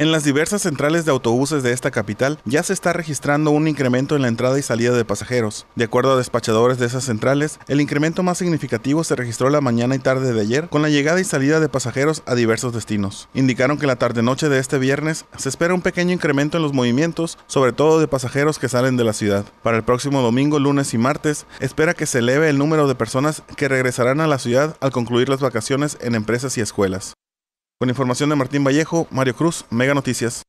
En las diversas centrales de autobuses de esta capital ya se está registrando un incremento en la entrada y salida de pasajeros. De acuerdo a despachadores de esas centrales, el incremento más significativo se registró la mañana y tarde de ayer con la llegada y salida de pasajeros a diversos destinos. Indicaron que la tarde-noche de este viernes se espera un pequeño incremento en los movimientos, sobre todo de pasajeros que salen de la ciudad. Para el próximo domingo, lunes y martes, espera que se eleve el número de personas que regresarán a la ciudad al concluir las vacaciones en empresas y escuelas. Con información de Martín Vallejo, Mario Cruz, Mega Noticias.